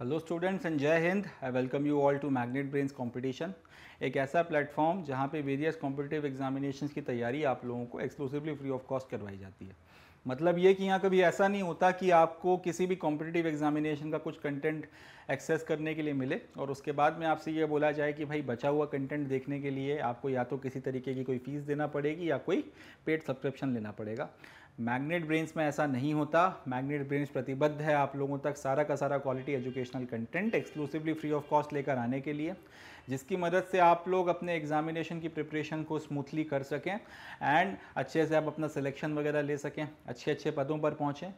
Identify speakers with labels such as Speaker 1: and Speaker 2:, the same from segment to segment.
Speaker 1: hello students and जय हिंद I welcome you all to Magnet Brains competition एक ऐसा प्लेटफॉर्म जहां पे वेरियस कॉम्पिटेटिव एग्जामिनेशन की तैयारी आप लोगों को एक्सक्लूसिवली फ्री ऑफ कॉस्ट करवाई जाती है मतलब ये कि यहाँ कभी ऐसा नहीं होता कि आपको किसी भी कॉम्पिटेटिव एग्जामिनेशन का कुछ कंटेंट एक्सेस करने के लिए मिले और उसके बाद में आपसे ये बोला जाए कि भाई बचा हुआ कंटेंट देखने के लिए आपको या तो किसी तरीके की कोई फ़ीस देना पड़ेगी या कोई पेड सब्सक्रिप्शन लेना पड़ेगा मैग्नेट ब्रेन्स में ऐसा नहीं होता मैग्नेट ब्रेन्स प्रतिबद्ध है आप लोगों तक सारा का सारा quality educational content exclusively free of cost लेकर आने के लिए जिसकी मदद से आप लोग अपने एग्जामिनेशन की प्रिपरेशन को स्मूथली कर सकें एंड अच्छे से आप अपना सिलेक्शन वगैरह ले सकें अच्छे अच्छे पदों पर पहुँचें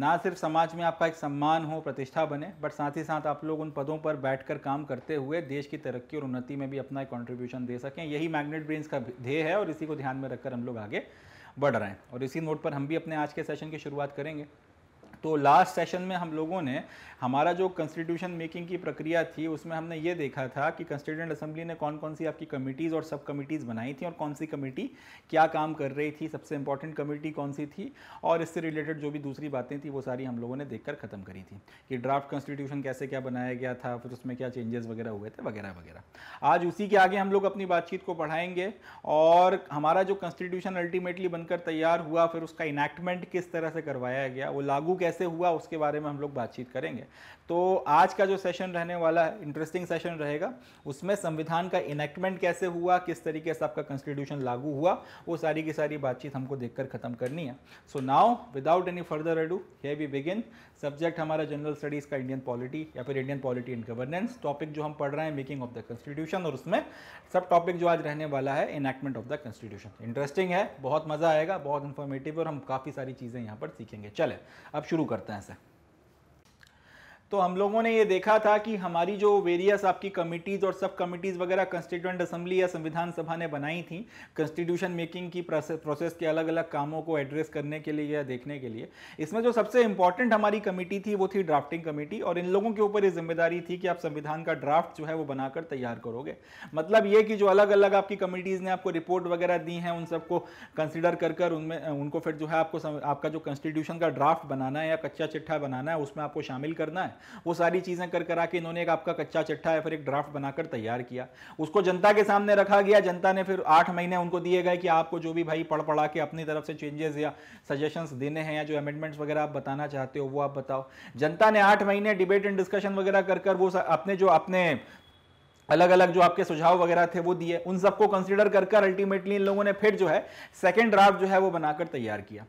Speaker 1: ना सिर्फ समाज में आपका एक सम्मान हो प्रतिष्ठा बने बट साथ ही साथ आप लोग उन पदों पर बैठ कर काम करते हुए देश की तरक्की और उन्नति में भी अपना एक कॉन्ट्रीब्यूशन दे सकें यही मैग्नेट ब्रेन्स का ध्येय है और इसी को ध्यान में रखकर हम लोग आगे बढ़ रहे हैं और इसी नोट पर हम भी अपने आज के सेशन की शुरुआत करेंगे तो लास्ट सेशन में हम लोगों ने हमारा जो कॉन्स्टिट्यूशन मेकिंग की प्रक्रिया थी उसमें हमने ये देखा था कि कंस्टिट्यूंट असेंबली ने कौन कौन सी आपकी कमिटीज़ और सब कमिटीज़ बनाई थी और कौन सी कमेटी क्या काम कर रही थी सबसे इंपॉर्टेंट कमेटी कौन सी थी और इससे रिलेटेड जो भी दूसरी बातें थी वो सारी हम लोगों ने देखकर ख़त्म करी थी कि ड्राफ्ट कॉन्स्टिट्यूशन कैसे क्या बनाया गया था फिर उसमें क्या चेंजेस वगैरह हुए थे वगैरह वगैरह आज उसी के आगे हम लोग अपनी बातचीत को पढ़ाएंगे और हमारा जो कॉन्स्टिट्यूशन अल्टीमेटली बनकर तैयार हुआ फिर उसका इनैक्टमेंट किस तरह से करवाया गया वो लागू कैसे कैसे हुआ उसके बारे में हम लोग बातचीत करेंगे तो आज का जो सेशन रहने वाला है इंटरेस्टिंग सेशन रहेगा उसमें संविधान का इनेक्टमेंट कैसे हुआ किस तरीके से आपका कॉन्स्टिट्यूशन लागू हुआ वो सारी की सारी बातचीत हमको देखकर ख़त्म करनी है so now without any further ado hey we begin subject हमारा जनरल स्टडीज़ का इंडियन पॉलिटी या फिर Indian polity and governance topic जो हम पढ़ रहे हैं मेकिंग ऑफ द कॉन्स्टिट्यूशन और उसमें सब टॉपिक जो आज रहने वाला है enactment of the constitution interesting है बहुत मज़ा आएगा बहुत इन्फॉर्मेटिव और हम काफ़ी सारी चीज़ें यहाँ पर सीखेंगे चले अब शुरू करते हैं सर तो हम लोगों ने ये देखा था कि हमारी जो वेरियस आपकी कमिटीज़ और सब कमिटीज़ वगैरह कंस्टिट्यूंट असेंबली या संविधान सभा ने बनाई थी कंस्टिट्यूशन मेकिंग की प्रोसेस के अलग अलग कामों को एड्रेस करने के लिए या देखने के लिए इसमें जो सबसे इंपॉर्टेंट हमारी कमेटी थी वो थी ड्राफ्टिंग कमेटी और इन लोगों के ऊपर ये जिम्मेदारी थी कि आप संविधान का ड्राफ्ट जो है वो बनाकर तैयार करोगे मतलब ये कि जो अलग अलग आपकी कमिटीज़ ने आपको रिपोर्ट वगैरह दी हैं उन सबको कंसिडर कर कर उनमें उनको फिर जो है आपको आपका जो कंस्टिट्यूशन का ड्राफ्ट बनाना है या कच्चा चिट्ठा बनाना है उसमें आपको शामिल करना है वो सारी चीज़ें कर करा के इन्होंने एक आपका कच्चा चिट्ठा या फिर एक ड्राफ्ट बनाकर तैयार किया उसको जनता के सामने रखा गया जनता ने फिर आठ महीने उनको दिए गए कि आपको जो भी भाई पढ़ पढ़ा के अपनी तरफ से चेंजेस या सजेशंस देने हैं या जो अमेंडमेंट्स वगैरह आप बताना चाहते हो वो आप बताओ जनता ने आठ महीने डिबेट एंड डिस्कशन वगैरह कर कर वो अपने जो अपने अलग अलग जो आपके सुझाव वगैरह थे वो दिए उन सबको कंसिडर कर कर अल्टीमेटली इन लोगों ने फिर जो है सेकेंड ड्राफ्ट जो है वो बनाकर तैयार किया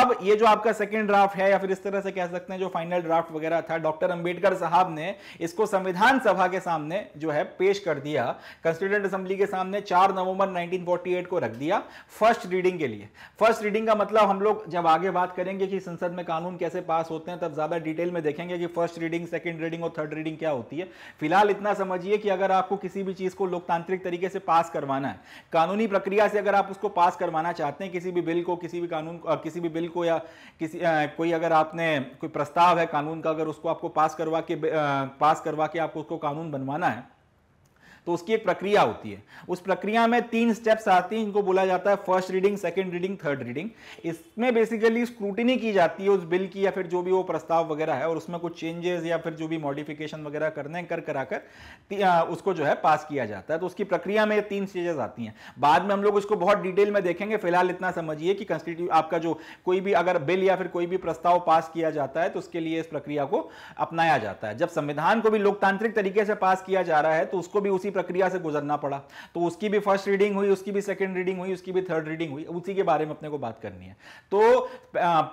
Speaker 1: अब ये जो आपका सेकेंड ड्राफ्ट है या फिर इस तरह से कह सकते हैं जो फाइनल ड्राफ्ट वगैरह था डॉक्टर अंबेडकर साहब ने इसको संविधान सभा के सामने जो है पेश कर दिया कंस्टिट्यूंट असेंबली के सामने चार नवंबर नाइनटीन को रख दिया फर्स्ट रीडिंग के लिए फर्स्ट रीडिंग का मतलब हम लोग जब आगे बात करेंगे कि संसद में कानून कैसे पास होते हैं तब ज्यादा डिटेल में देखेंगे कि फर्स्ट रीडिंग सेकेंड रीडिंग और थर्ड रीडिंग क्या होती है फिलहाल इतना समझिए कि अगर आप आपको किसी भी चीज़ को लोकतांत्रिक तरीके से पास करवाना है कानूनी प्रक्रिया से अगर आप उसको पास करवाना चाहते हैं किसी भी बिल को किसी भी कानून किसी भी बिल को या किसी आ, कोई अगर आपने कोई प्रस्ताव है कानून का अगर उसको आपको पास करवा के आ, पास करवा के आपको उसको कानून बनवाना है तो उसकी एक प्रक्रिया होती है उस प्रक्रिया में तीन स्टेप्स आती हैं इनको बोला जाता है first reading second reading third reading इसमें बेसिकली स्क्रूटिनी की जाती है उस बिल की या फिर जो भी वो प्रस्ताव वगैरह है और उसमें कुछ चेंजेस या फिर जो भी मॉडिफिकेशन वगैरह करने कर कराकर उसको जो है पास किया जाता है तो उसकी प्रक्रिया में तीन स्टेजेस आती हैं बाद में हम लोग उसको बहुत डिटेल में देखेंगे फिलहाल इतना समझिए कि कंस्टिट्यू आपका जो कोई भी अगर बिल या फिर कोई भी प्रस्ताव पास किया जाता है तो उसके लिए इस प्रक्रिया को अपनाया जाता है जब संविधान को भी लोकतांत्रिक तरीके से पास किया जा रहा है तो उसको भी उसी प्रक्रिया से गुजरना पड़ा तो उसकी भी फर्स्ट रीडिंग हुई उसकी भी सेकेंड रीडिंग हुई उसकी भी थर्ड रीडिंग हुई उसी के बारे में अपने को बात करनी है तो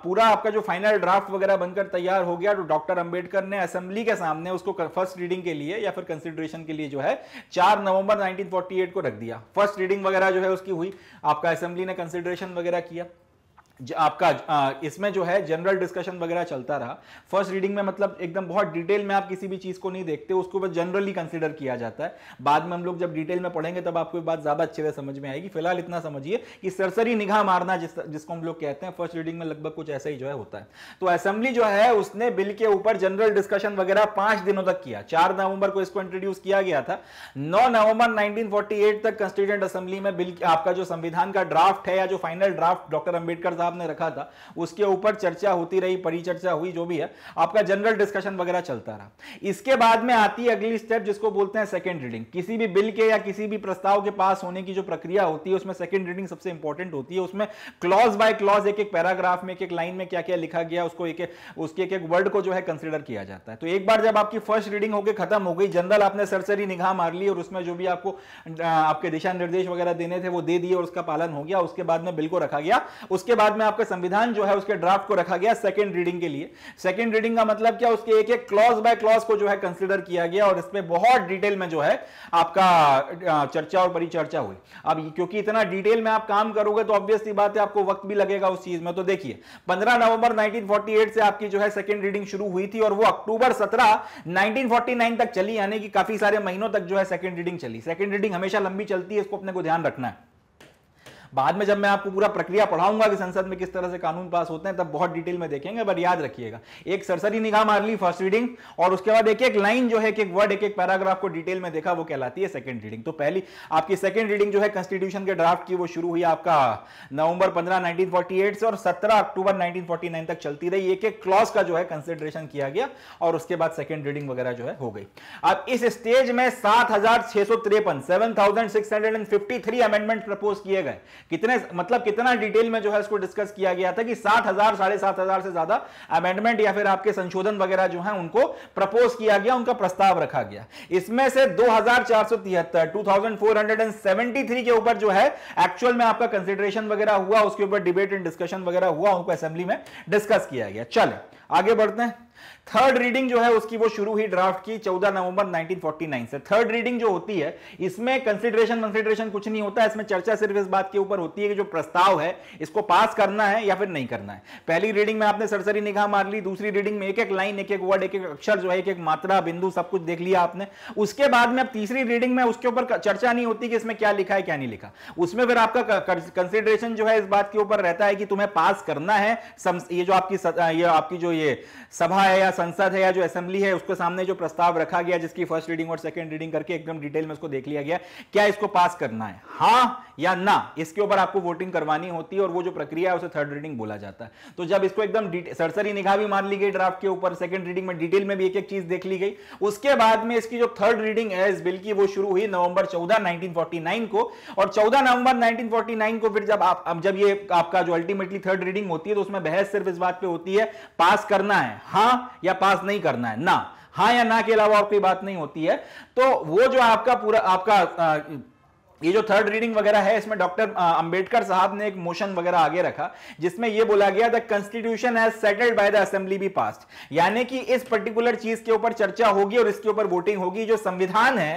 Speaker 1: पूरा आपका जो फाइनल ड्राफ्ट वगैरह बनकर तैयार हो गया तो डॉक्टर अंबेडकर ने असेंबली के सामने उसको फर्स्ट रीडिंग के लिए या फिर कंसिडरेशन के लिए जो है चार नवंबर नाइनटीन को रख दिया फर्स्ट रीडिंग वगैरह जो है उसकी हुई आपका असेंबली ने कंसिडरेशन वगैरह किया आपका इसमें जो है जनरल डिस्कशन वगैरह चलता रहा फर्स्ट रीडिंग में मतलब एकदम बहुत डिटेल में आप किसी भी चीज़ को नहीं देखते उसको बस जनरली कंसिडर किया जाता है बाद में हम लोग जब डिटेल में पढ़ेंगे तब आपको बात ज़्यादा अच्छे से समझ में आएगी फिलहाल इतना समझिए कि सरसरी निगाह मारना जिस जिसको हम लोग कहते हैं फर्स्ट रीडिंग में लगभग कुछ ऐसा ही जो है होता है तो असेंबली जो है उसने बिल के ऊपर जनरल डिस्कशन वगैरह पांच दिनों तक किया चार नवंबर को इसको इंट्रोड्यूस किया गया था नौ नवंबर नाइनटीन तक कंस्टिट्यूंट असेंबली में बिल आपका जो संविधान का ड्राफ्ट है या जो फाइनल ड्राफ्ट डॉक्टर अंबेडकर साहब साहब ने रखा था उसके ऊपर चर्चा होती रही परिचर्चा हुई जो भी है आपका जनरल डिस्कशन वगैरह चलता रहा इसके बाद में आती है अगली स्टेप जिसको बोलते हैं सेकेंड रीडिंग किसी भी बिल के या किसी भी प्रस्ताव के पास होने की जो प्रक्रिया होती है उसमें सेकेंड रीडिंग सबसे इंपॉर्टेंट होती है उसमें क्लॉज बाय क्लॉज एक एक पैराग्राफ में एक एक लाइन में क्या क्या लिखा गया उसको एक एक उसके एक एक वर्ड को जो है कंसिडर किया जाता है तो एक बार जब आपकी फर्स्ट रीडिंग होकर खत्म हो गई जनरल आपने सरसरी निगाह मार ली और उसमें जो भी आपको आपके दिशा निर्देश वगैरह देने थे वो दे दिए और उसका पालन हो गया उसके बाद में बिल को रखा गया उसके बाद में आपका संविधान जो है उसके ड्राफ्ट को रखा गया सेकेंड रीडिंग के लिए सेकेंड रीडिंग का मतलब क्या उसके एक एक क्लॉज बाय क्लॉज को जो है कंसिडर किया गया और इसमें बहुत डिटेल में जो है आपका चर्चा और परिचर्चा हुई अब क्योंकि इतना डिटेल में आप काम करोगे तो ऑब्वियसली बात है आपको वक्त भी लगेगा उस चीज में तो देखिए पंद्रह नवंबर नाइनटीन से आपकी जो है सेकेंड रीडिंग शुरू हुई थी और वो अक्टूबर सत्रह नाइनटीन तक चली यानी कि काफी सारे महीनों तक जो है सेकेंड रीडिंग चली सेकेंड रीडिंग हमेशा लंबी चलती है इसको अपने को ध्यान रखना है बाद में जब मैं आपको पूरा प्रक्रिया पढ़ाऊंगा कि संसद में किस तरह से कानून पास होते हैं तब बहुत डिटेल में देखेंगे बट याद रखिएगा एक सरसरी निगाह मार ली फर्स्ट रीडिंग और उसके बाद एक एक लाइन जो है एक एक वर्ड एक एक पैराग्राफ को डिटेल में देखा वो कहलाती है सेकंड रीडिंग तो पहली आपकी सेकंड रीडिंग जो है कॉन्स्टिट्यूशन के ड्राफ्ट की वो शुरू हुई आपका नवंबर पंद्रह नाइनटीन से और सत्रह अक्टूबर नाइनटीन तक चलती रही एक एक क्लॉज का जो है कंसिडरेशन किया गया और उसके बाद सेकेंड रीडिंग वगैरह जो है हो गई अब इस स्टेज में सात हजार छह सौ तिरपन seven thousand six hundred and fifty three amendment propose किए गए कितने मतलब कितना डिटेल में जो है इसको डिस्कस किया गया था कि सात हजार साढ़े सात हजार से ज्यादा अमेंडमेंट या फिर आपके संशोधन वगैरह जो है उनको प्रपोज किया गया उनका प्रस्ताव रखा गया इसमें से दो हजार चार सौ तिहत्तर 2473 के ऊपर जो है एक्चुअल में आपका कंसिडरेशन वगैरह हुआ उसके ऊपर डिबेट एंड डिस्कशन वगैरह हुआ उनको असेंबली में डिस्कस किया गया चले आगे बढ़ते हैं थर्ड रीडिंग जो है उसकी वो शुरू हुई ड्राफ्ट की 14 नवंबर 1949 से थर्ड रीडिंग जो होती है इसमें कंसिडरेशन कंसिडरेशन कुछ नहीं होता है इसमें चर्चा सिर्फ इस बात के ऊपर होती है कि जो प्रस्ताव है इसको पास करना है या फिर नहीं करना है पहली रीडिंग में आपने सरसरी निगाह मार ली दूसरी रीडिंग में एक एक लाइन एक एक वर्ड एक एक अक्षर जो है एक एक मात्रा बिंदु सब कुछ देख लिया आपने उसके बाद में अब तीसरी रीडिंग में उसके ऊपर चर्चा नहीं होती कि इसमें क्या लिखा है क्या नहीं लिखा उसमें फिर आपका कंसिडरेशन जो है इस बात के ऊपर रहता है कि तुम्हें पास करना है ये जो आपकी ये आपकी जो ये सभा है या संसद है या जो असेंबली है उसके सामने जो प्रस्ताव रखा गया जिसकी फर्स्ट रीडिंग और सेकंड रीडिंग करके एकदम डिटेल में उसको देख लिया गया क्या इसको पास करना है हाँ या ना इसके ऊपर आपको वोटिंग करवानी होती है और वो जो प्रक्रिया है उसे थर्ड रीडिंग बोला जाता है तो जब इसको एकदम सरसरी निगाह भी मार ली गई ड्राफ्ट के ऊपर सेकंड रीडिंग में डिटेल में भी एक एक चीज देख ली गई उसके बाद में इसकी जो थर्ड रीडिंग है इस बिल की वो शुरू हुई नवंबर चौदह नाइनटीन को और चौदह नवंबर नाइनटीन को फिर जब आप जब ये आपका जो अल्टीमेटली थर्ड रीडिंग होती है तो उसमें बहस सिर्फ इस बात पर होती है पास करना है हाँ या पास नहीं करना है ना हाँ या ना के अलावा और कोई बात नहीं होती है तो वो जो आपका पूरा आपका आ, ये जो थर्ड रीडिंग वगैरह है इसमें डॉक्टर अंबेडकर साहब ने एक मोशन वगैरह आगे रखा जिसमें यह बोला गया the constitution has settled by the assembly be passed यानी कि इस पर्टिकुलर चीज के ऊपर चर्चा होगी और इसके ऊपर वोटिंग होगी जो संविधान है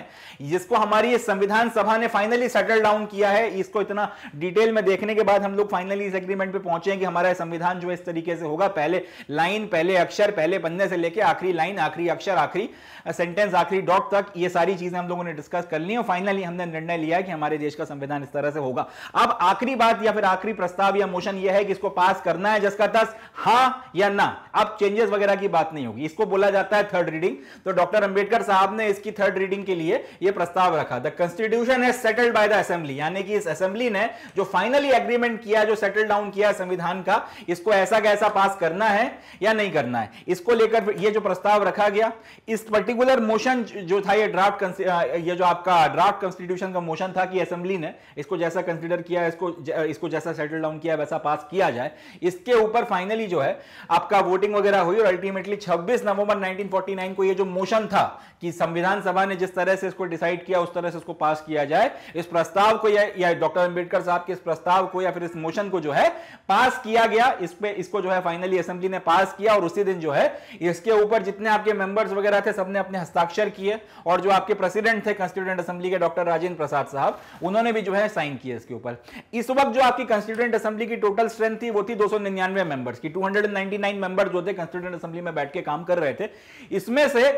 Speaker 1: जिसको हमारी संविधान सभा ने फाइनली सेटल डाउन किया है इसको इतना डिटेल में देखने के बाद हम लोग फाइनली इस एग्रीमेंट पे पहुंचे कि हमारा संविधान जो इस तरीके से होगा पहले लाइन पहले अक्षर पहले पन्ने से लेकर आखिरी लाइन आखिरी अक्षर आखिरी सेंटेंस आखिरी डॉट तक ये सारी चीजें हम लोगों ने डिस्कस कर ली और फाइनली हमने निर्णय लिया कि कि हमारे देश का संविधान इस तरह से होगा अब आखिरी बात या फिर आखिरी प्रस्ताव या मोशन यह है कि इसको पास करना है जिसका तस हा या ना अब चेंजेस वगैरह की बात नहीं होगी इसको बोला जाता है थर्ड रीडिंग तो डॉक्टर अंबेडकर साहब ने इसकी थर्ड रीडिंग के लिए यह प्रस्ताव रखा द कॉन्स्टिट्यूशन है सेटल्ड बाय द असेंबली यानी कि इस असेंबली ने जो फाइनली एग्रीमेंट किया जो सेटल डाउन किया संविधान का इसको ऐसा कैसा पास करना है या नहीं करना है इसको लेकर ये जो प्रस्ताव रखा गया इस पर्टिकुलर मोशन जो था ये ड्राफ्ट ये जो आपका ड्राफ्ट कॉन्स्टिट्यूशन का मोशन था था कि असेंबली ने इसको जैसा कंसिडर किया इसको इसको जैसा सेटल डाउन किया वैसा पास किया जाए इसके ऊपर फाइनली जो है आपका वोटिंग वगैरह हुई और अल्टीमेटली 26 नवंबर 1949 को ये जो मोशन था कि संविधान सभा ने जिस तरह से इसको डिसाइड किया उस तरह से इसको पास किया जाए इस प्रस्ताव को या, या डॉक्टर अंबेडकर साहब के इस प्रस्ताव को या फिर इस मोशन को जो है पास किया गया इस पे इसको जो है फाइनली असेंबली ने पास किया और उसी दिन जो है इसके ऊपर जितने आपके मेंबर्स वगैरह थे सबने अपने हस्ताक्षर किए और जो आपके प्रेसिडेंट थे कंस्टिट्यूटेंट असेंबली के डॉक्टर राजेंद्र प्रसाद साहब साहब उन्होंने भी जो है साइन किया इसके ऊपर इस वक्त जो आपकी कंस्टिट्यूंट असेंबली की टोटल स्ट्रेंथ थी वो थी दो मेंबर्स की नाइन मेंबर जो थे कंस्टिट्यूंट असेंबली में बैठ के काम कर रहे थे इसमें से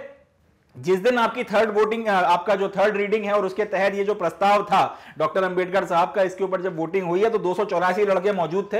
Speaker 1: जिस दिन आपकी थर्ड वोटिंग आपका जो थर्ड रीडिंग है और उसके तहत ये जो प्रस्ताव था डॉक्टर अंबेडकर साहब का इसके ऊपर जब वोटिंग हुई है तो दो लड़के मौजूद थे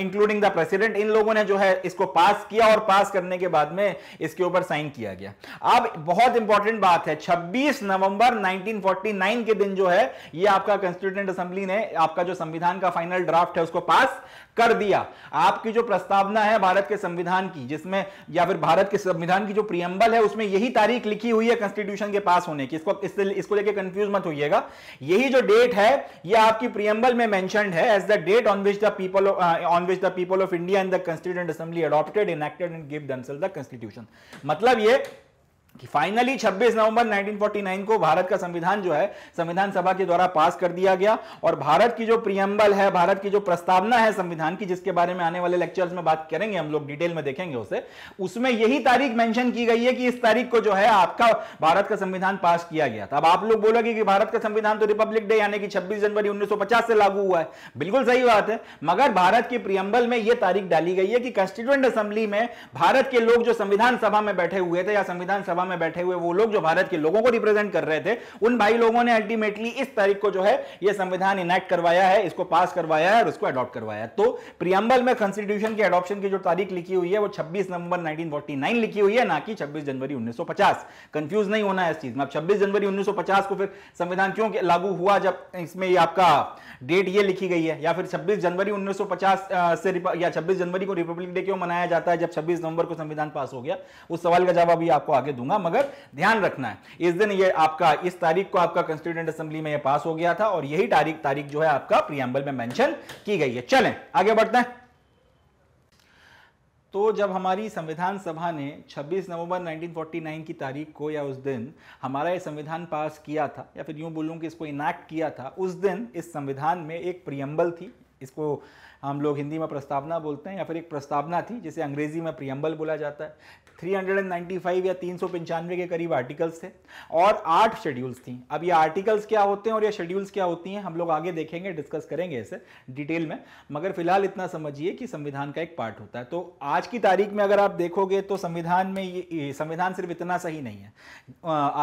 Speaker 1: इंक्लूडिंग द प्रेसिडेंट इन लोगों ने जो है इसको पास किया और पास करने के बाद में इसके ऊपर साइन किया गया अब बहुत इंपॉर्टेंट बात है 26 नवंबर 1949 के दिन जो है ये आपका कॉन्स्टिट्यूंट असेंबली ने आपका जो संविधान का फाइनल ड्राफ्ट है उसको पास कर दिया आपकी जो प्रस्तावना है भारत के संविधान की जिसमें या फिर भारत के संविधान की जो प्रियम्बल है उसमें यही तारीख लिखी हुई है कॉन्स्टिट्यूशन के पास होने की इसको इस, इसको लेके कंफ्यूज मत होइएगा यही जो डेट है ये आपकी प्रियम्बल में मेंशनड है as the date on which the people on which the people of India and the constituent assembly adopted enacted and give themselves the constitution मतलब ये कि फाइनली 26 नवंबर 1949 को भारत का संविधान जो है संविधान सभा के द्वारा पास कर दिया गया और भारत की जो प्रियम्बल है भारत की जो प्रस्तावना है संविधान की जिसके बारे में आने वाले लेक्चर्स में बात करेंगे हम लोग डिटेल में देखेंगे उसे उसमें यही तारीख मेंशन की गई है कि इस तारीख को जो है आपका भारत का संविधान पास किया गया था अब आप लोग बोलोगे कि भारत का संविधान तो रिपब्लिक डे यानी कि छब्बीस जनवरी उन्नीस से लागू हुआ है बिल्कुल सही बात है मगर भारत की प्रियम्बल में यह तारीख डाली गई है कि कंस्टिट्यूंट असेंबली में भारत के लोग जो संविधान सभा में बैठे हुए थे या संविधान सभा लोकसभा में बैठे हुए वो लोग जो भारत के लोगों को रिप्रेजेंट कर रहे थे उन भाई लोगों ने अल्टीमेटली इस तारीख को जो है ये संविधान इनैक्ट करवाया है इसको पास करवाया है और उसको अडॉप्ट करवाया तो प्रियम्बल में कॉन्स्टिट्यूशन की अडॉप्शन की जो तारीख लिखी हुई है वो छब्बीस नवंबर नाइनटीन लिखी हुई है ना कि छब्बीस जनवरी उन्नीस कंफ्यूज नहीं होना है इस चीज में अब छब्बीस जनवरी उन्नीस को फिर संविधान क्यों लागू हुआ जब इसमें ये आपका डेट ये लिखी गई है या फिर 26 जनवरी 1950 से या 26 जनवरी को रिपब्लिक डे क्यों मनाया जाता है जब 26 नवंबर को संविधान पास हो गया उस सवाल का जवाब अभी आपको आगे दूंगा दूंगा मगर ध्यान रखना है इस दिन ये आपका इस तारीख को आपका कंस्टिट्यूंट असेंबली में ये पास हो गया था और यही तारीख तारीख जो है आपका प्रियम्बल में मेंशन की गई है चलें आगे बढ़ते हैं तो जब हमारी संविधान सभा ने 26 नवंबर 1949 की तारीख को या उस दिन हमारा ये संविधान पास किया था या फिर यूं बोलूँ कि इसको इनैक्ट किया था उस दिन इस संविधान में एक प्रियम्बल थी इसको हम लोग हिंदी में प्रस्तावना बोलते हैं या फिर एक प्रस्तावना थी जिसे अंग्रेजी में प्रियम्बल बोला जाता है 395 या तीन के करीब आर्टिकल्स थे और आठ शेड्यूल्स थी अब ये आर्टिकल्स क्या होते हैं और ये शेड्यूल्स क्या होती हैं हम लोग आगे देखेंगे डिस्कस करेंगे इसे डिटेल में मगर फिलहाल इतना समझिए कि संविधान का एक पार्ट होता है तो आज की तारीख में अगर आप देखोगे तो संविधान में ये संविधान सिर्फ इतना सही नहीं है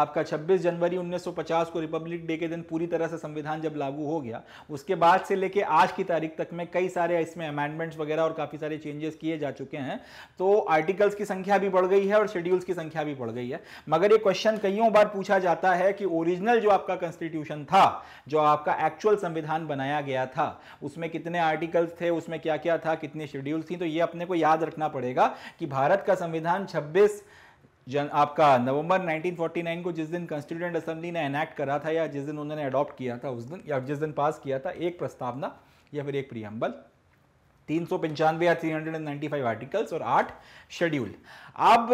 Speaker 1: आपका छब्बीस जनवरी उन्नीस को रिपब्लिक डे के दिन पूरी तरह से संविधान जब लागू हो गया उसके बाद से लेके आज की तारीख तक में कई सारे इसमें अमेंडमेंट्स वगैरह और काफ़ी सारे चेंजेस किए जा चुके हैं तो आर्टिकल्स की संख्या भी बढ़ बढ़ गई है और शेड्यूल्स की संख्या भी बढ़ गई है मगर ये क्वेश्चन कईयों बार पूछा जाता है कि ओरिजिनल जो आपका कॉन्स्टिट्यूशन था जो आपका एक्चुअल संविधान बनाया गया था उसमें कितने आर्टिकल्स थे उसमें क्या क्या था कितने शेड्यूल्स थी तो ये अपने को याद रखना पड़ेगा कि भारत का संविधान छब्बीस जन आपका नवंबर 1949 को जिस दिन कॉन्स्टिट्यूंट असेंबली ने एनैक्ट करा था या जिस दिन उन्होंने अडॉप्ट किया था उस दिन या जिस दिन पास किया था एक प्रस्तावना या फिर एक प्रियम्बल तीन सौ पंचानवे या three hundred and ninety five articles और आठ शेड्यूल अब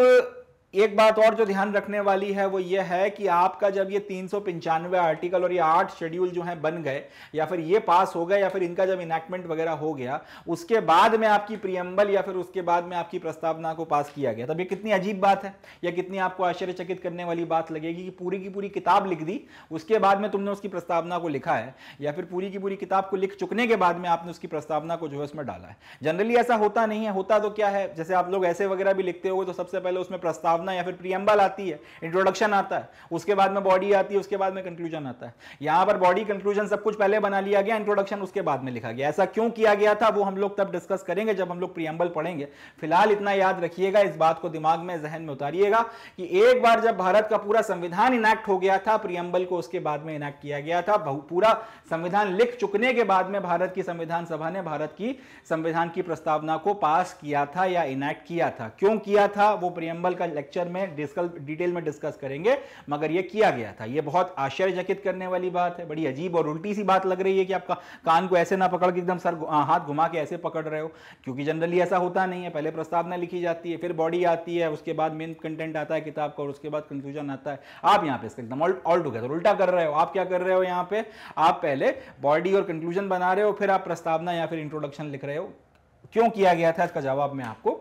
Speaker 1: एक बात और जो ध्यान रखने वाली है वो ये है कि आपका जब ये तीन आर्टिकल और ये आठ शेड्यूल जो हैं बन गए या फिर ये पास हो गए या फिर इनका जब इनैक्टमेंट वगैरह हो गया उसके बाद में आपकी प्रियम्बल या फिर उसके बाद में आपकी प्रस्तावना को पास किया गया तब ये कितनी अजीब बात है या कितनी आपको आश्चर्यचकित करने वाली बात लगेगी कि पूरी की पूरी किताब लिख दी उसके बाद में तुमने उसकी प्रस्तावना को लिखा है या फिर पूरी की पूरी किताब को लिख चुकने के बाद में आपने उसकी प्रस्तावना को जो है उसमें डाला है जनरली ऐसा होता नहीं है होता तो क्या है जैसे आप लोग ऐसे वगैरह भी लिखते हो तो सबसे पहले उसमें प्रस्ताव संभावना या फिर प्रियम्बल आती है इंट्रोडक्शन आता है उसके बाद में बॉडी आती है उसके बाद में कंक्लूजन आता है यहां पर बॉडी कंक्लूजन सब कुछ पहले बना लिया गया इंट्रोडक्शन उसके बाद में लिखा गया ऐसा क्यों किया गया था वो हम लोग तब डिस्कस करेंगे जब हम लोग प्रियम्बल पढ़ेंगे फिलहाल इतना याद रखिएगा इस बात को दिमाग में जहन में उतारिएगा कि एक बार जब भारत का पूरा संविधान इनैक्ट हो गया था प्रियम्बल को उसके बाद में इनैक्ट किया गया था पूरा संविधान लिख चुकने के बाद में भारत की संविधान सभा ने भारत की संविधान की प्रस्तावना को पास किया था या इनैक्ट किया था क्यों किया था वो प्रियम्बल का लेक्चर में डिस्कस डिटेल में डिस्कस करेंगे मगर यह किया गया था यह बहुत आश्चर्यचकित करने वाली बात है बड़ी अजीब और उल्टी सी बात लग रही है कि आप कान को ऐसे ना पकड़ के एकदम सर हाथ घुमा के ऐसे पकड़ रहे हो क्योंकि जनरली ऐसा होता नहीं है पहले प्रस्तावना लिखी जाती है फिर बॉडी आती है उसके बाद मेन कंटेंट आता है किताब का और उसके बाद कंक्लूजन आता है आप यहाँ पे इसका एकदम ऑल टूगेदर उल्टा कर रहे हो आप क्या कर रहे हो यहाँ पे आप पहले बॉडी और कंक्लूजन बना रहे हो फिर आप प्रस्तावना या फिर इंट्रोडक्शन लिख रहे हो क्यों किया गया था इसका जवाब मैं आपको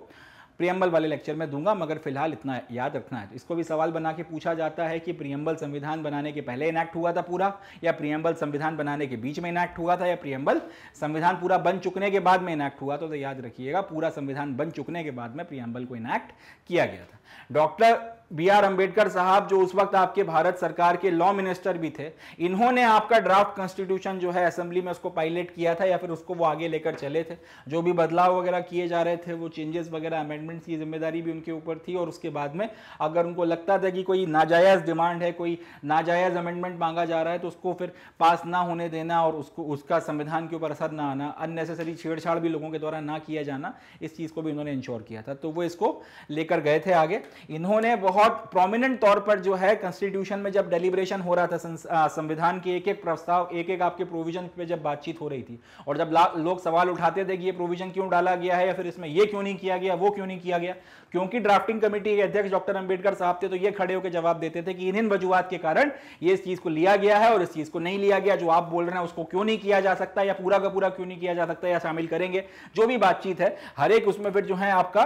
Speaker 1: प्रियम्बल वाले लेक्चर में दूंगा मगर फिलहाल इतना याद रखना है इसको भी सवाल बना के पूछा जाता है कि प्रियम्बल संविधान बनाने के पहले इनैक्ट हुआ था पूरा या प्रियम्बल संविधान बनाने के बीच में इनैक्ट हुआ था या प्रियम्बल संविधान पूरा बन चुकने के बाद में इनैक्ट हुआ तो, तो याद रखिएगा पूरा संविधान बन चुकने के बाद में प्रियम्बल को इनैक्ट किया गया था डॉक्टर बी आर अम्बेडकर साहब जो उस वक्त आपके भारत सरकार के लॉ मिनिस्टर भी थे इन्होंने आपका ड्राफ्ट कॉन्स्टिट्यूशन जो है असेंबली में उसको पायलट किया था या फिर उसको वो आगे लेकर चले थे जो भी बदलाव वगैरह किए जा रहे थे वो चेंजेस वगैरह अमेंडमेंट्स की जिम्मेदारी भी उनके ऊपर थी और उसके बाद में अगर उनको लगता था कि कोई नाजायज़ डिमांड है कोई नाजायज़ अमेंडमेंट मांगा जा रहा है तो उसको फिर पास ना होने देना और उसको उसका संविधान के ऊपर असर ना आना अननेसेसरी छेड़छाड़ भी लोगों के द्वारा ना किया जाना इस चीज़ को भी इन्होंने इंश्योर किया था तो वो इसको लेकर गए थे आगे इन्होंने बहुत बहुत प्रोमिनेंट तौर पर जो है कॉन्स्टिट्यूशन में जब डेलीब्रेशन हो रहा था संविधान के एक एक प्रस्ताव एक एक आपके प्रोविजन पे जब बातचीत हो रही थी और जब लोग सवाल उठाते थे कि ये प्रोविजन क्यों डाला गया है या फिर इसमें ये क्यों नहीं किया गया वो क्यों नहीं किया गया क्योंकि ड्राफ्टिंग कमेटी के अध्यक्ष डॉक्टर अंबेडकर साहब थे तो ये खड़े होकर जवाब देते थे कि इन इन वजूहत के कारण ये इस चीज को लिया गया है और इस चीज को नहीं लिया गया जो आप बोल रहे हैं उसको क्यों नहीं किया जा सकता या पूरा का पूरा क्यों नहीं किया जा सकता या शामिल करेंगे जो भी बातचीत है हर एक उसमें फिर जो है आपका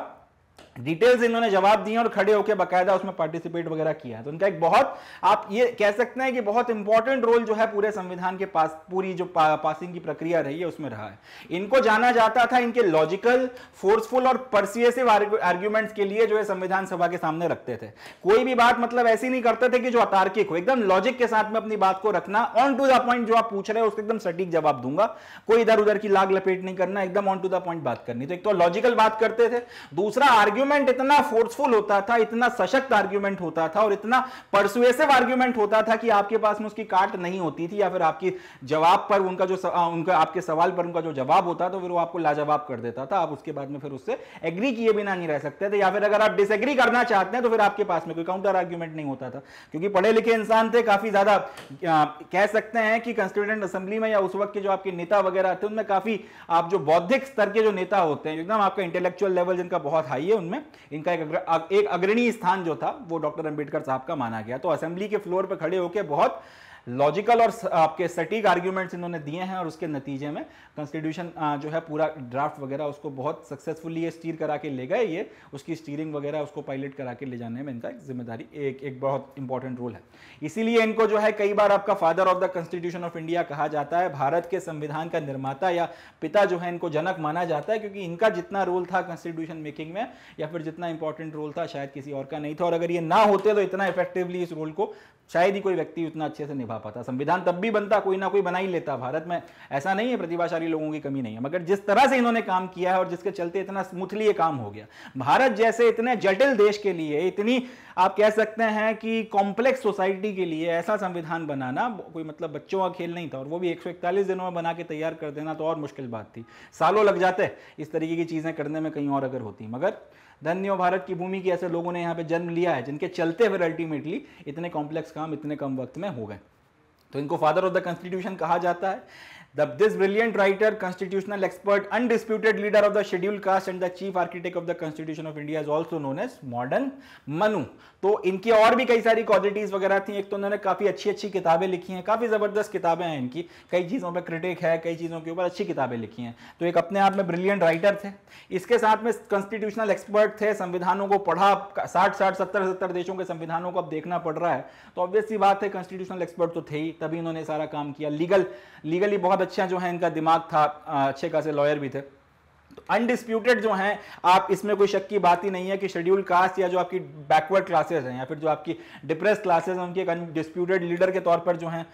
Speaker 1: डिटेल्स इन्होंने जवाब दिए और खड़े होकर बकायदा उसमें पार्टिसिपेट वगैरह किया तो इनका एक बहुत आप ये कह सकते हैं कि बहुत इंपॉर्टेंट रोल जो है पूरे संविधान के पास पूरी जो पा, पासिंग की प्रक्रिया रही है उसमें रहा है इनको जाना जाता था इनके लॉजिकल फोर्सफुल और परसिएसिव आर्ग्यूमेंट्स के लिए जो है संविधान सभा के सामने रखते थे कोई भी बात मतलब ऐसी नहीं करते थे कि जो अतार्किक हो एकदम लॉजिक के साथ में अपनी बात को रखना ऑन टू द पॉइंट जो आप पूछ रहे हो उसका एकदम सटीक जवाब दूंगा कोई इधर उधर की लाग लपेट नहीं करना एकदम ऑन टू द पॉइंट बात करनी तो एक तो लॉजिकल बात करते थे दूसरा आर्ग्यू आर्ग्यूमेंट इतना फोर्सफुल होता था इतना सशक्त आर्ग्यूमेंट होता था और इतना परसुएसिव आर्ग्यूमेंट होता था कि आपके पास में उसकी काट नहीं होती थी या फिर आपकी जवाब पर उनका जो उनका आपके सवाल पर उनका जो जवाब होता तो फिर वो आपको लाजवाब कर देता था आप उसके बाद में फिर उससे एग्री किए बिना नहीं रह सकते थे या फिर अगर आप डिसएग्री करना चाहते हैं तो फिर आपके पास में कोई काउंटर आर्ग्यूमेंट नहीं होता था क्योंकि पढ़े लिखे इंसान थे काफी ज्यादा कह सकते हैं कि कंस्टिट्यूटेंट असेंबली में या उस वक्त के जो आपके नेता वगैरह थे उनमें काफी आप जो बौद्धिक स्तर के जो नेता होते हैं एकदम आपका इंटेलेक्चुअल लेवल जिनका बहुत हाई है उनमें में इनका एक, अग्र, एक अग्रणी स्थान जो था वो डॉक्टर अंबेडकर साहब का माना गया तो असेंबली के फ्लोर पर खड़े होकर बहुत लॉजिकल और आपके सटीक आर्ग्यूमेंट्स इन्होंने दिए हैं और उसके नतीजे में कॉन्स्टिट्यूशन जो है पूरा ड्राफ्ट वगैरह उसको बहुत सक्सेसफुली ये स्टीर करा के ले गए ये उसकी स्टीयरिंग वगैरह उसको पायलट करा के ले जाने में इनका एक जिम्मेदारी एक एक बहुत इंपॉर्टेंट रोल है इसीलिए इनको जो है कई बार आपका father of the constitution of India कहा जाता है भारत के संविधान का निर्माता या पिता जो है इनको जनक माना जाता है क्योंकि इनका जितना रोल था कॉन्स्टिट्यूशन मेकिंग में या फिर जितना इंपॉर्टेंट रोल था शायद किसी और का नहीं था और अगर ये ना होते तो इतना इफेक्टिवली इस रोल को शायद ही कोई व्यक्ति उतना अच्छे से निभा भा पाता संविधान तब भी बनता कोई ना कोई बना ही लेता भारत में ऐसा नहीं है प्रतिभाशाली लोगों की कमी नहीं है मगर जिस तरह से इन्होंने काम किया है और जिसके चलते इतना स्मूथली ये काम हो गया भारत जैसे इतने जटिल देश के लिए इतनी आप कह सकते हैं कि कॉम्प्लेक्स सोसाइटी के लिए ऐसा संविधान बनाना कोई मतलब बच्चों का खेल नहीं था और वो भी एक दिनों में बना के तैयार कर देना तो और मुश्किल बात थी सालों लग जाते इस तरीके की चीज़ें करने में कहीं और अगर होती मगर धन्य भारत की भूमि की ऐसे लोगों ने यहाँ पे जन्म लिया है जिनके चलते फिर अल्टीमेटली इतने कॉम्प्लेक्स काम इतने कम वक्त में हो गए तो इनको फादर ऑफ द कॉन्स्टिट्यूशन कहा जाता है The, this brilliant writer, constitutional expert, undisputed leader of the scheduled caste and the chief architect of the Constitution of India is also known as modern Manu तो इनकी और भी कई सारी क्वालिटीज वगैरह थी एक तो उन्होंने काफ़ी अच्छी अच्छी किताबें लिखी हैं काफ़ी ज़बरदस्त किताबें हैं इनकी कई चीज़ों पर क्रिटिक है कई चीज़ों के ऊपर अच्छी किताबें लिखी हैं तो एक अपने आप में ब्रिलियंट राइटर थे इसके साथ में कॉन्स्टिट्यूशनल एक्सपर्ट थे संविधानों को पढ़ा साठ साठ सत्तर सत्तर देशों के संविधानों को अब देखना पड़ रहा है तो ऑब्वियसली बात है कॉन्स्टिट्यूशनल एक्सपर्ट तो थे ही तभी इन्होंने सारा काम किया लीगल लीगली बहुत बच्चियां जो हैं इनका दिमाग था अच्छे खासे लॉयर भी थे अनडिस्प्यूटेड जो हैं आप इसमें कोई शक की बात ही नहीं है कि शेड्यूल कास्ट या जो आपकी बैकवर्ड क्लासेस हैं या फिर जो आपकी डिप्रेस क्लासेस हैं उनके एक अनडिस्प्यूटेड लीडर के तौर पर जो हैं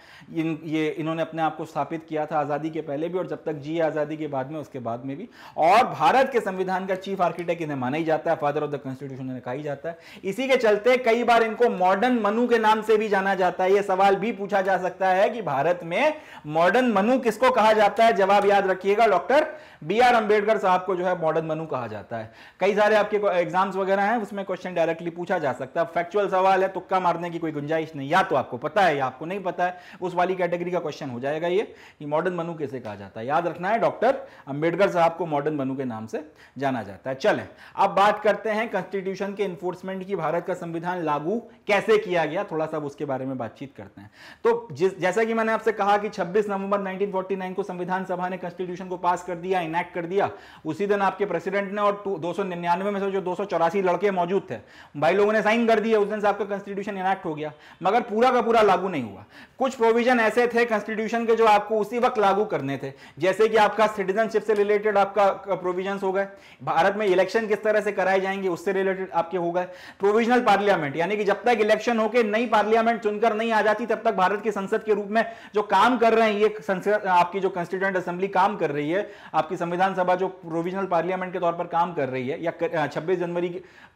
Speaker 1: इन ये इन्होंने अपने आप को स्थापित किया था आज़ादी के पहले भी और जब तक जी आज़ादी के बाद में उसके बाद में भी और भारत के संविधान का चीफ आर्किटेक्ट इन्हें माना ही जाता है फादर ऑफ द कॉन्स्टिट्यूशन इन्हें कहा ही जाता है इसी के चलते कई बार इनको मॉडर्न मनु के नाम से भी जाना जाता है ये सवाल भी पूछा जा सकता है कि भारत में मॉडर्न मनु किसको कहा जाता है जवाब याद रखिएगा डॉक्टर बी आर अम्बेडकर साहब को जो है मॉडर्न मनु कहा जाता है कई सारे आपके एग्जाम्स वगैरह हैं उसमें क्वेश्चन डायरेक्टली पूछा जा सकता है फैक्चुअल सवाल है तुक्का मारने की कोई गुंजाइश नहीं या तो आपको पता है या आपको नहीं पता है उस वाली कैटेगरी का क्वेश्चन हो जाएगा ये कि मॉडर्न मनु कैसे कहा जाता है याद रखना है डॉक्टर अंबेडकर साहब को मॉडर्न मनु के नाम से जाना जाता है चले अब बात करते हैं कॉन्स्टिट्यूशन के इन्फोर्समेंट की भारत का संविधान लागू कैसे किया गया थोड़ा सा उसके बारे में बातचीत करते हैं तो जैसा कि मैंने आपसे कहा कि छब्बीस नवंबर नाइनटीन को संविधान सभा ने कॉन्स्टिट्यूशन को पास कर दिया इनैक्ट कर दिया उसी दिन आपके प्रेसिडेंट ने और दो सौ निन्यानवे में से जो दो सौ चौरासी लड़के मौजूद थे भाई लोगों ने साइन कर दिया उस दिन से आपका कॉन्स्टिट्यूशन इनैक्ट हो गया मगर पूरा का पूरा लागू नहीं हुआ कुछ प्रोविजन ऐसे थे कॉन्स्टिट्यूशन के जो आपको उसी वक्त लागू करने थे जैसे कि आपका सिटीजनशिप से रिलेटेड आपका प्रोविजन हो गए भारत में इलेक्शन किस तरह से कराए जाएंगे उससे रिलेटेड आपके हो गए प्रोविजनल पार्लियामेंट यानी कि जब तक इलेक्शन होकर नई पार्लियामेंट चुनकर नहीं आ जाती तब तक भारत की संसद के रूप में जो काम कर रहे हैं ये आपकी जो कंस्टिट्यूंट असेंबली काम कर रही है आपकी संविधान सभा जो प्रोविजनल पार्लियामेंट के तौर पर काम कर रही है या छब्बीस जनवरी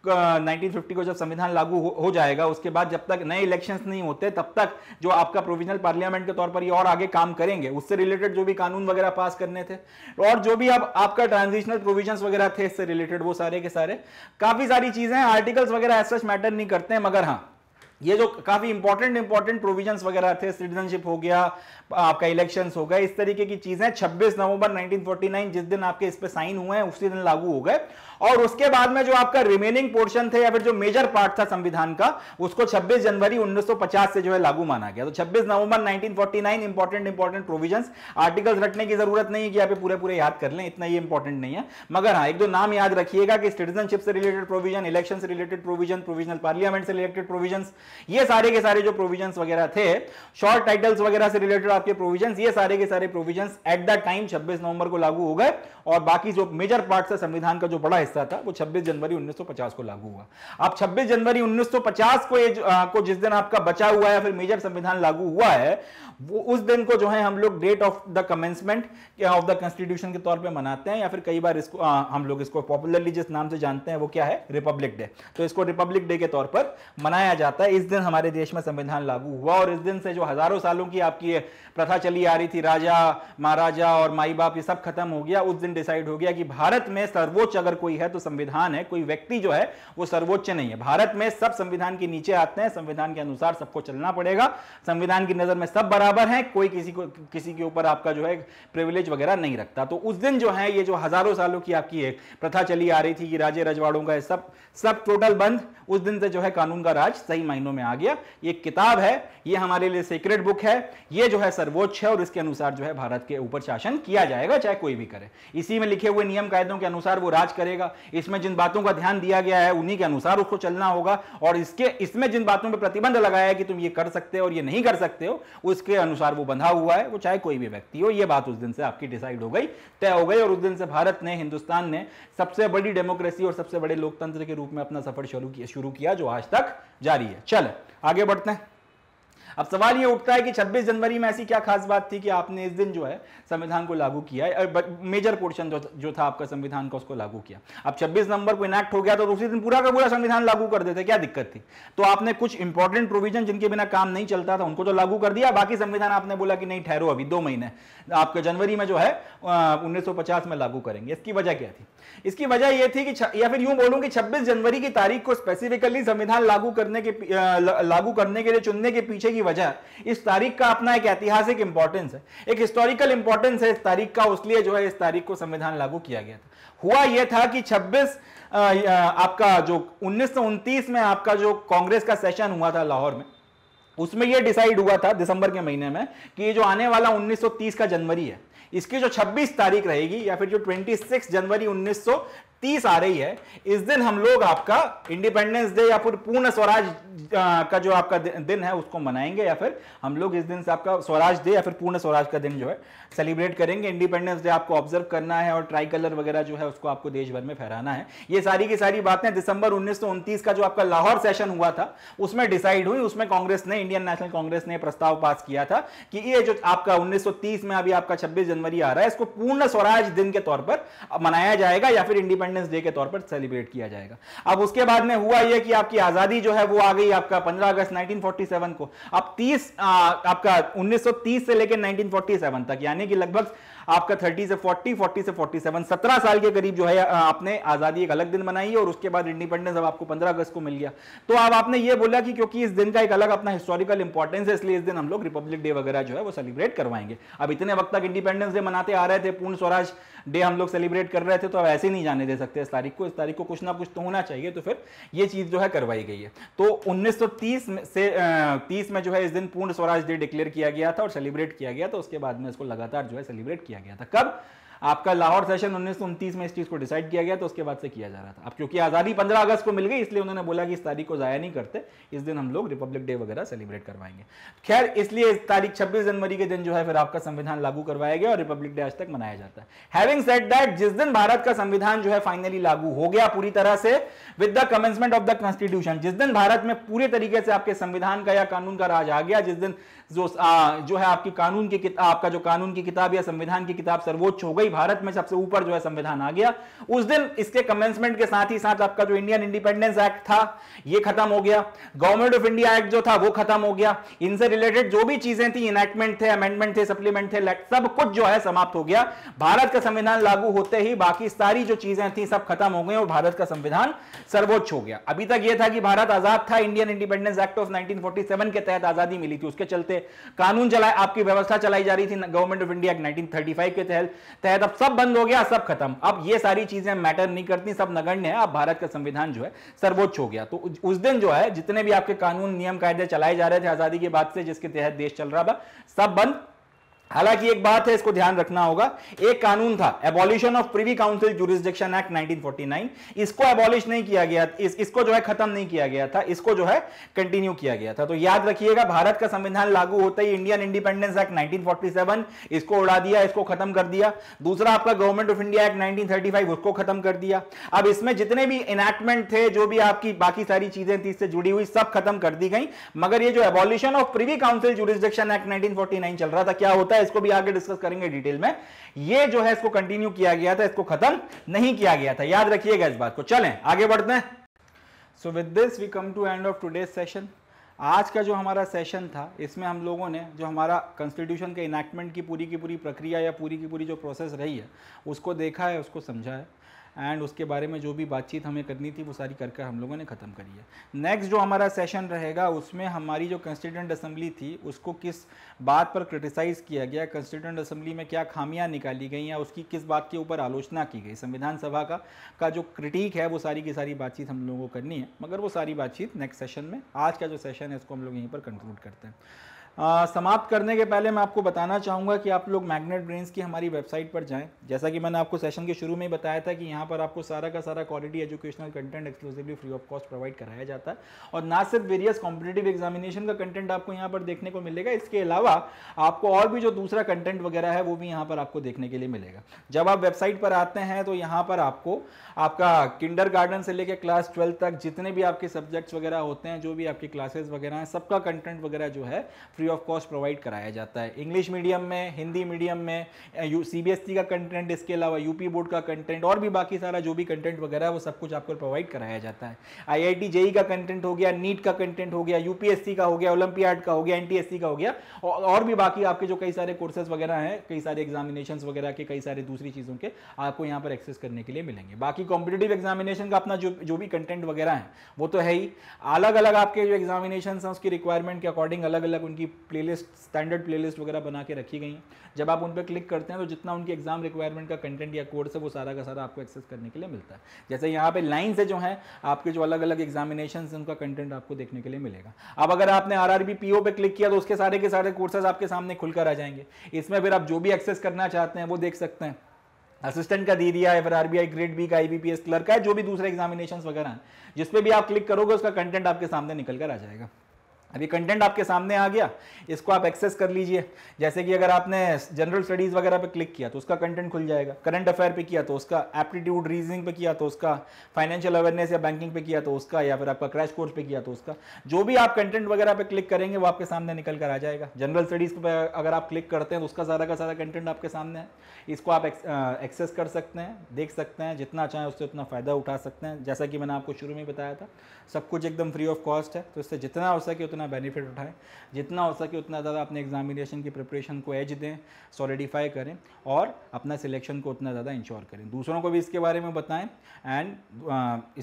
Speaker 1: नाइनटीन फिफ्टी को जब संविधान लागू हो, हो जाएगा उसके बाद जब तक नए इलेक्शन नहीं होते तब तक जो आपका प्रोविजनल पार्लियामेंट के तौर पर ये और आगे काम करेंगे उससे रिलेटेड जो भी कानून वगैरह पास करने थे और जो भी अब आप, आपका ट्रांजिशनल प्रोविजन वगैरह थे इससे रिलेटेड वो सारे के सारे काफी सारी चीजें आर्टिकल्स वगैरह एज मैटर नहीं करते हैं मगर हाँ ये जो काफ़ी इंपॉर्टेंट इंपॉर्टेंट प्रोविजन वगैरह थे सिटीजनशिप हो गया आपका इलेक्शन हो गया इस तरीके की चीज़ें 26 नवंबर 1949 जिस दिन आपके इस पे साइन हुए हैं उसी दिन लागू हो गए और उसके बाद में जो आपका रिमेनिंग पोर्शन थे या फिर जो मेजर पार्ट था संविधान का उसको 26 जनवरी 1950 से जो है लागू माना गया तो 26 नवंबर 1949 इंपॉर्टेंट इंपॉर्टेंट प्रोविजंस आर्टिकल्स रखने की जरूरत नहीं है कि आप पूरे पूरे याद कर लें इतना ही इंपॉर्टेंट नहीं है मगर हाँ एक दो नाम याद रखिएगा कि सिटीजनशिप से रिलेटेड प्रोविजन इलेक्शन से रिलेटेड प्रोविजन प्रोविजनल पार्लियामेंट से रिलेटेड प्रोविजन ये सारे के सारे जो प्रोविजन वगैरह थे शॉर्ट टाइटल्स वगैरह से रिलेटेड आपके प्रोविजन ये सारे के सारे प्रोविजन एट द टाइम छब्बीस नवंबर को लागू हो गए और बाकी जो मेजर पार्ट है संविधान का जो बड़ा हिस्सा था वो 26 जनवरी 1950 को लागू हुआ आप 26 जनवरी 1950 को ये को जिस दिन आपका बचा हुआ है फिर मेजर संविधान लागू हुआ है वो उस दिन को जो है हम लोग date of the commencement of the constitution के तौर पे मनाते हैं या फिर कई बार इसको आ, हम लोग इसको पॉपुलरली जिस नाम से जानते हैं वो क्या है रिपब्लिक डे तो इसको रिपब्लिक डे के तौर पर मनाया जाता है इस दिन हमारे देश में संविधान लागू हुआ और इस दिन से जो हजारों सालों की आपकी प्रथा चली आ रही थी राजा महाराजा और माई बाप ये सब खत्म हो गया उस दिन डिसाइड हो गया कि भारत में सर्वोच्च अगर कोई है तो संविधान है कोई व्यक्ति जो है वो सर्वोच्च नहीं है भारत में सब संविधान के नीचे आते हैं संविधान के अनुसार सबको चलना पड़ेगा संविधान की नजर में सब बराबर है कोई किसी को किसी के ऊपर आपका जो है प्रिविलेज वगैरह नहीं रखता तो उस दिन जो है ये जो हजारों सालों की आपकी एक प्रथा चली आ रही थी कि राजे रजवाड़ों का सब सब टोटल बंद उस दिन से जो है कानून का राज सही मायनों में आ गया ये किताब है ये हमारे लिए सीक्रेट बुक है ये जो है सर्वोच्च है और इसके अनुसार जो है भारत के ऊपर शासन किया जाएगा चाहे कोई भी करे इसी में लिखे हुए नियम कायदों के अनुसार वो राज करेगा इसमें जिन बातों का ध्यान दिया गया है उन्हीं के अनुसार उसको चलना होगा और इसके इसमें जिन बातों पर प्रतिबंध लगाया है कि तुम ये कर सकते हो और ये नहीं कर सकते हो उसके अनुसार वो बंधा हुआ है वो चाहे कोई भी व्यक्ति हो ये बात उस दिन से आपकी डिसाइड हो गई तय हो गई और उस दिन से भारत ने हिंदुस्तान ने सबसे बड़ी डेमोक्रेसी और सबसे बड़े लोकतंत्र के रूप में अपना सफर शुरू किया जो आज तक जारी है चल आगे बढ़ते हैं अब सवाल ये उठता है कि 26 जनवरी में ऐसी क्या खास बात थी कि आपने इस दिन जो है संविधान को लागू किया है मेजर पोर्शन जो, जो था आपका संविधान का उसको लागू किया अब 26 नंबर को इनैक्ट हो गया तो उसी दिन पूरा का पूरा संविधान लागू कर देते क्या दिक्कत थी तो आपने कुछ इंपॉर्टेंट प्रोविजन जिनके बिना काम नहीं चलता था उनको तो लागू कर दिया बाकी संविधान आपने बोला कि नहीं ठहरो अभी दो महीने आपके जनवरी में जो है उन्नीस में लागू करेंगे इसकी वजह क्या थी इसकी वजह यह थी कि या फिर यूं बोलूं कि 26 जनवरी की तारीख को स्पेसिफिकली संविधान लागू करने के लागू करने के लिए चुनने के पीछे की की वजह इस तारीख का अपना एक ऐतिहासिक इंपॉर्टेंस है एक हिस्टोरिकल इंपॉर्टेंस है इस तारीख का उसलिए जो है इस तारीख को संविधान लागू किया गया था हुआ यह था कि 26 आपका जो उन्नीस में आपका जो कांग्रेस का सेशन हुआ था लाहौर में उसमें यह डिसाइड हुआ था दिसंबर के महीने में कि जो आने वाला 1930 का जनवरी है इसकी जो 26 तारीख रहेगी या फिर जो 26 जनवरी तीस आ रही है इस दिन हम लोग आपका इंडिपेंडेंस डे या फिर पूर्ण स्वराज का जो आपका दिन है उसको मनाएंगे या फिर हम लोग इस दिन से आपका स्वराज डे या फिर पूर्ण स्वराज का दिन जो है सेलिब्रेट करेंगे इंडिपेंडेंस डे आपको ऑब्जर्व करना है और ट्राई कलर वगैरह जो है उसको आपको देश भर में फहराना है ये सारी की सारी बातें दिसंबर उन्नीस का जो आपका लाहौर सेशन हुआ था उसमें डिसाइड हुई उसमें कांग्रेस ने इंडियन नेशनल कांग्रेस ने प्रस्ताव पास किया था कि ये जो आपका उन्नीस में अभी आपका छब्बीस जनवरी आ रहा है इसको पूर्ण स्वराज दिन के तौर पर मनाया जाएगा या फिर इंडिपेंडेंस इंडिपेंडेंस डे के तौर पर सेलिब्रेट किया जाएगा अब उसके बाद में हुआ यह कि आपकी आजादी जो है वो आ गई आपका 15 अगस्त 1947 को अब 30 आ, आपका 1930 से लेकर 1947 तक यानी कि लगभग आपका 30 से 40 40 से 47 17 साल के करीब जो है आपने आज़ादी एक अलग दिन मनाई और उसके बाद इंडिपेंडेंस अब आपको 15 अगस्त को मिल गया तो अब आपने ये बोला कि क्योंकि इस दिन का एक अलग अपना हिस्टोरिकल इंपॉर्टेंस है इसलिए इस दिन हम लोग रिपब्लिक डे वगैरह जो है वो सेलिब्रेट करवाएंगे अब इतने वक्त तक इंडिपेंडेंस डे मनाते आ रहे थे पूर्ण स्वराज डे हम लोग सेलिब्रेट कर रहे थे तो अब ऐसे नहीं जाने दे सकते इस तारीख को इस तारीख को कुछ ना कुछ तो होना चाहिए तो फिर ये चीज़ जो है करवाई गई है तो 1930 में से तीस में जो है इस दिन पूर्ण स्वराज डे डिक्लेयर किया गया था और सेलिब्रेट किया गया तो उसके बाद में इसको लगातार जो है सेलिब्रेट किया किया गया था कब आपका लाहौर सेशन उन्नीस में इस चीज को डिसाइड किया गया तो उसके बाद से किया जा रहा था अब क्योंकि आज़ादी पंद्रह अगस्त को मिल गई इसलिए उन्होंने बोला कि इस तारीख को ज़ाया नहीं करते इस दिन हम लोग रिपब्लिक डे वगैरह सेलिब्रेट करवाएंगे खैर इसलिए इस तारीख छब्बीस जनवरी के दिन जो है फिर आपका संविधान लागू करवाया गया और रिपब्लिक डे आज तक मनाया जाता है जिस दिन भारत का संविधान जो है फाइनली लागू हो गया पूरी तरह से with the commencement of the constitution जिस दिन भारत में पूरे तरीके से आपके संविधान का या कानून का राज आ गया जिस दिन जो आ, जो है आपकी कानून की आपका जो कानून की किताब या संविधान की किताब सर्वोच्च हो गई भारत में सबसे ऊपर जो है संविधान आ गया उस दिन इसके कमेंसमेंट के साथ ही साथ आपका जो इंडियन इंडिपेंडेंस एक्ट था ये खत्म हो गया गवर्नमेंट ऑफ इंडिया एक्ट जो था वो खत्म हो गया इनसे रिलेटेड जो भी चीजें थी इनैक्टमेंट थे अमेंडमेंट थे सप्लीमेंट थे सब कुछ जो है समाप्त हो गया भारत का संविधान लागू होते ही बाकी सारी जो चीजें थी सब खत्म हो गई और भारत का संविधान सर्वोच्च हो गया अभी तक यह था कि भारत आजाद था इंडियन इंडिपेंडेंस एक्ट ऑफ 1947 के तहत आजादी मिली थी उसके चलते कानून चलाए आपकी व्यवस्था चलाई जा रही थी गवर्नमेंट ऑफ इंडिया 1935 के तहत तब सब बंद हो गया सब खत्म अब ये सारी चीजें मैटर नहीं करती सब नगण्य है अब भारत का संविधान जो है सर्वोच्च हो गया तो उस दिन जो है जितने भी आपके कानून नियम कायदे चलाए जा रहे थे आजादी के बाद से जिसके तहत देश चल रहा था सब बंद हालांकि एक बात है इसको ध्यान रखना होगा एक कानून था abolition of privy council jurisdiction act 1949 इसको एबॉलिश नहीं किया गया इस, इसको जो है खत्म नहीं किया गया था इसको जो है कंटिन्यू किया गया था तो याद रखिएगा भारत का संविधान लागू होता ही इंडियन इंडिपेंडेंस एक्ट नाइनटीन इसको उड़ा दिया इसको खत्म कर दिया दूसरा आपका government of India act nineteen उसको खत्म कर दिया अब इसमें जितने भी इनैक्टमेंट थे जो भी आपकी बाकी सारी चीजें थी इससे जुड़ी हुई सब खत्म कर दी गई मगर ये जो abolition of privy council jurisdiction act nineteen चल रहा था क्या होता है है इसको भी आगे डिस्कस करेंगे डिटेल में ये जो है इसको कंटिन्यू किया गया था इसको खत्म नहीं किया गया था याद रखिएगा इस बात को चलें आगे बढ़ते हैं so with this we come to end of today session आज का जो हमारा सेशन था इसमें हम लोगों ने जो हमारा कॉन्स्टिट्यूशन के इनैक्टमेंट की पूरी की पूरी प्रक्रिया या पूरी की पूरी जो प्रोसेस रही है उसको देखा है उसको समझा है एंड उसके बारे में जो भी बातचीत हमें करनी थी वो सारी कर कर हम लोगों ने ख़त्म करी है नेक्स्ट जो हमारा सेशन रहेगा उसमें हमारी जो कंस्टिट्यूंट असम्बली थी उसको किस बात पर क्रिटिसाइज़ किया गया कंस्टिट्यूंट असम्बली में क्या खामियाँ निकाली गई या उसकी किस बात के ऊपर आलोचना की गई संविधान सभा का का जो क्रिटिक है वो सारी की सारी बातचीत हम लोगों को करनी है मगर वो सारी बातचीत नेक्स्ट सेशन में आज का जो सेशन है उसको हम लोग यहीं पर कंक्लूड करते हैं समाप्त करने के पहले मैं आपको बताना चाहूँगा कि आप लोग मैग्नेट ब्रेन्स की हमारी वेबसाइट पर जाएं जैसा कि मैंने आपको सेशन के शुरू में ही बताया था कि यहाँ पर आपको सारा का सारा quality educational content exclusively free of cost provide कराया जाता है और ना सिर्फ वेरियस कॉम्पिटेटिव एग्जामिनेशन का कंटेंट आपको यहाँ पर देखने को मिलेगा इसके अलावा आपको और भी जो दूसरा कंटेंट वगैरह है वो भी यहाँ पर आपको देखने के लिए मिलेगा जब आप वेबसाइट पर आते हैं तो यहाँ पर आपको आपका किंडर गार्डन से लेकर क्लास ट्वेल्थ तक जितने भी आपके सब्जेक्ट्स वगैरह होते हैं जो भी आपकी क्लासेज वगैरह हैं सबका कंटेंट वगैरह जो है फ्री ऑफ कॉस्ट प्रोवाइड कराया जाता है इंग्लिश मीडियम में हिंदी मीडियम में सी बी एस सी का कंटेंट इसके अलावा यूपी बोर्ड का कंटेंट और भी बाकी सारा जो भी कंटेंट वगैरह है वो सब कुछ आपको प्रोवाइड कराया जाता है आई आई टी जेई का कंटेंट हो गया नीट का कंटेंट हो गया यूपीएससी का हो गया ओलंपियाड का हो गया एन टी एस सी का हो गया और भी बाकी आपके जो कई सारे कोर्सेज वगैरह हैं कई सारे एग्जामिनेशन वगैरह के कई सारे दूसरी चीज़ों के आपको यहाँ पर एक्सेस करने के लिए मिलेंगे बाकी कॉम्पिटेटिव एग्जामिनेशन का अपना जो जो भी कंटेंट वगैरह है वो तो है ही अलग अलग आपके जो एग्जामिनेशन है उसकी रिक्वायरमेंट के अकॉर्डिंग अलग अलग उनकी प्लेलिस्ट स्टैंडर्ड प्लेलिस्ट वगैरह बना के रखी गई हैं जब आप उन पर क्लिक करते हैं तो जितना उनकी एग्जाम रिक्वायरमेंट का कंटेंट या कोर्स है वो सारा का सारा आपको एक्सेस करने के लिए मिलता है जैसे यहाँ पे लाइन से जो है आपके जो अलग अलग एग्जामिनेशन है उनका कंटेंट आपको देखने के लिए मिलेगा अब अगर आपने आर आर क्लिक किया तो उसके सारे के सारे कोर्सेज आपके सामने खुलकर आ जाएंगे इसमें फिर आप जो भी एक्सेस करना चाहते हैं वो देख सकते हैं असिस्टेंट का दे दिया है फिर आरबीआई ग्रेड बी का आईबीपीएस क्लर्क का है जो भी दूसरे एग्जामिनेशंस वगैरह हैं जिस पे भी आप क्लिक करोगे उसका कंटेंट आपके सामने निकल कर आ जाएगा अभी कंटेंट आपके सामने आ गया इसको आप एक्सेस कर लीजिए जैसे कि अगर आपने जनरल स्टडीज़ वगैरह पे क्लिक किया तो उसका कंटेंट खुल जाएगा करंट अफेयर पे किया तो उसका एप्टीट्यूड रीजनिंग पे किया तो उसका फाइनेंशियल अवेयरनेस या बैंकिंग पे किया तो उसका या फिर आपका क्रैश कोर्स पे किया तो उसका जो भी आप कंटेंट वगैरह पे क्लिक करेंगे वो आपके सामने निकल कर आ जाएगा जनरल स्टडीज़ पर अगर आप क्लिक करते हैं तो उसका सारा का सारा कंटेंट आपके सामने है इसको आप एक्सेस कर सकते हैं देख सकते हैं जितना चाहें उससे उतना फ़ायदा उठा सकते हैं जैसा कि मैंने आपको शुरू में बताया था सब कुछ एकदम फ्री ऑफ कॉस्ट है तो इससे जितना हो सके उतना उतना बेनिफिट उठाएं जितना हो सके उतना ज़्यादा अपने एग्जामिनेशन की प्रिपरेशन को एज दें सॉलिडिफाई करें और अपना सिलेक्शन को उतना ज़्यादा इंश्योर करें दूसरों को भी इसके बारे में बताएं एंड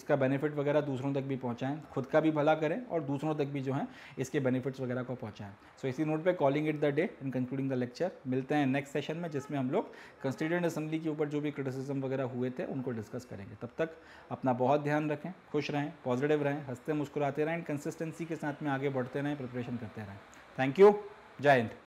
Speaker 1: इसका बेनिफिट वगैरह दूसरों तक भी पहुँचाएँ खुद का भी भला करें और दूसरों तक भी जो है इसके बेनिफिट्स वगैरह को पहुँचाएँ सो so, इसी नोट पर calling it the day in concluding the lecture मिलते हैं नेक्स्ट सेशन में जिसमें हम लोग कंस्टिट्यूंट असेंबली के ऊपर जो भी क्रिटिसिज्म वगैरह हुए थे उनको डिस्कस करेंगे तब तक अपना बहुत ध्यान रखें खुश रहें पॉजिटिव रहें हंसते मुस्कुराते रहें कंसिस्टेंसी के साथ में आगे बढ़ पढ़ते रहें प्रिपरेशन करते रहें थैंक यू जय हिंद